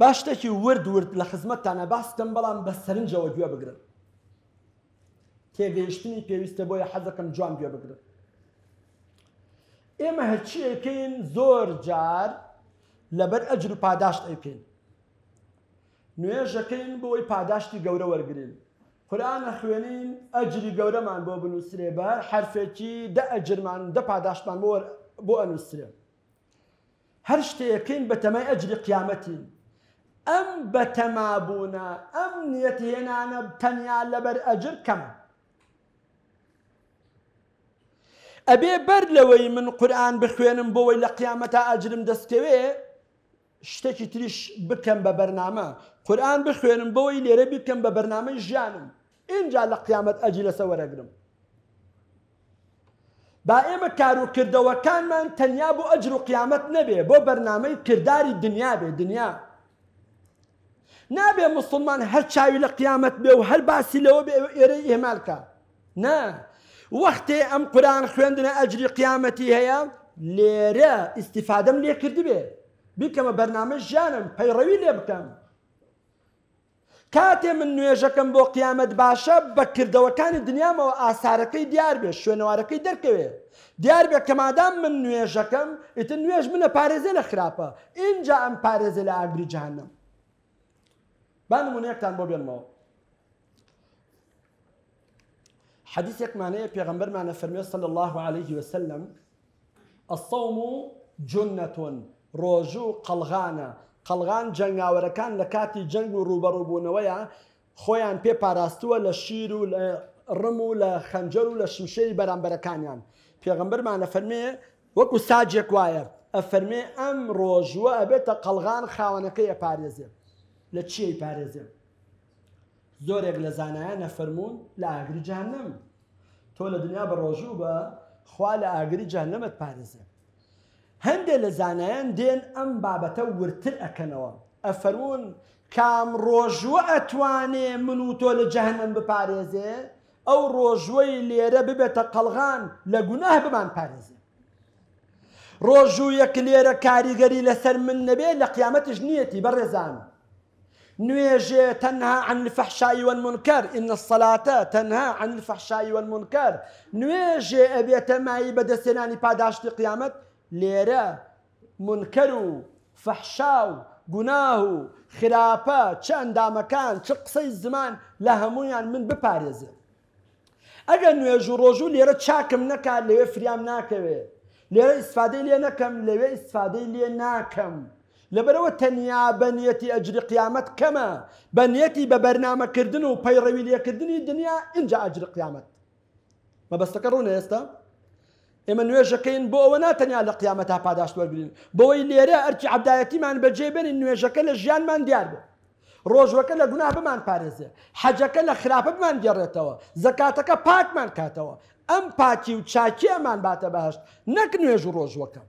باش شتێکی ورد ورد لە خزمەتتانە باستم بەڵام بە سەرنجەوە گوێ بگرن تێگەیشتنی پێویستە بۆیە حەزەکەم جوان گوێ بگرن ئێمە هەرچیەکەین زۆر جار لەبەر ئەجر و پاداشت ئەیکەین نوێژەکەین بۆی پاداشتی گەورە وەرگین قورآە خوێنین ئەجری گەورەمان بۆ بنووسێ بە حرفێکی دە ئەجرمان دە پاداشتمان بۆ ئەنووسێ هەر شتەکەین بەتەمای ئەجری قیامەتین ئەم بەتەمابوونە ئەم نیەت هێنانە تەنیا لەبەر ئەجر کەمە ئەبێ بەر لەوەی من قورآن بخوێنم بۆەوەی لە قیامەتە ئاجرم دەستکەوێ شتێکی تریش بکەم بە بەرنامە قورآن بخوێنم بەوەی لێرە بکەم بە بەرنامەی ژیانم اینجا لە قیامەت ئەجی لەسە وەرەگرم با ئێمە کار و کردەوەکانمان تەنیا بۆ ئەجر و قیامەت نەبێ بۆ بەرنامەی کردداری دنیا بێ دنیا نابێ مسلمان هەر چاوی لە قیامەت بێ و هەر باسی لەوە بێ ئێرە ئێمالکە نا وەختێ ئەم قوران خوێندنە ئەجری قیامەتی هەیە لێرە ئیسیفادەم لێ کردی بێ بیکەمە بەرنامە ژیانم پەیڕەوی لێ بکەم کاتێ من نوێژەکەم بۆ قیامەت باشە بەکردەوەکانی دنیامەوە ئاسارەکەی دیار بێ شوێنەوارەکەی دەرکەوێ دیار بێ کەمادام من نوێژەکەم ئیتر نوێژ منە پارێزە لە خراپە اینجا ئەم پارێزە لە ئاگریجانم بان ما نمونەیەکتان بۆ بێنمەوە پیغمبر پێغەمبەرمانە فەرمێ صلی الله عليه وسلم الصوم جنة ڕۆژوو قەلغانە قەلغان جەنگاوەرەکان لە کاتی جەنگ و ڕوبەڕووبوونەوەیە خۆیان پێ پاراستووە لە شیر و لە ڕم و لە خەنجەر و لە شمشەی بەرامبەرەکانیان پێغمبەرمانە فەرمێ وەکو ساجێک وایە ئەفەرمێ ئەم ڕۆژوە ئەبێتە قلغان خاوەنەکەی ئەپارێزێت لە چی پارێزێ زۆرێک لە زانایە نەفەرمونون لە ئاگری جانم تۆ لە دنیا بە ڕۆژوو بە خوا لە ئاگری جانەمت پارێزێ هەندێک لە زانایان دێن ئەم بابەتە ورتر ئەکەنەوە ئەفەرمونون کام ڕۆژوە ئەتوانێ من و تۆ لە جەهنم بپارێزێ ئەو ڕۆژوەی لێرە ببێتە قەلغان لە گوناه بمان پارێزێ ڕۆژوو یەک لێرە کاریگەری لەسەر من نەبێ لە قیامەتش نیەتی بەڕێزانم نوێژێ تنها عن الفحشاء والمنكر إن الصلاة تنها عن الفحشاء والمنكر نوێژێ أبي تماي بدا سناني قیامەت لێرە منکەر ليرا منكرو فحشاو قناهو و چان دا مكان چ قسەی زمان لە من بباريز أجا نوێژ روجو ليرا لێرە نكا ليرا فريام ناكا ليرا استفادة ليا لێ ليرا استفادة ليا لێ لەبەرەوە تەنیا بەنیەتی ئەجری قیامەت کەمە بەنیەتی بە بەرنامەکردن و پەیڕەوی لەکردنی دنیا اینجا ئەجر قیامەت مەبەستەکە ڕوون ئێستا ئێمە نوێژەکەین بۆ ئەوە ناتەنیا لە قیامەت تا پاداش وەرگین بۆی لێرە ئەرکی عبدایەتیمان بەجێ بێنین نوێژەکە لە ژیانمان دیار بێت ڕۆژوەکە لە گونا بمان پارێزێ حەجەکە لە خراپە بمان گەڕێتەوە زەکاتەکە پاکمان کاتەوە ئەم پاکی و چاکیەمان باتە بەهشت نەک نوێژ و ڕۆژوەکە.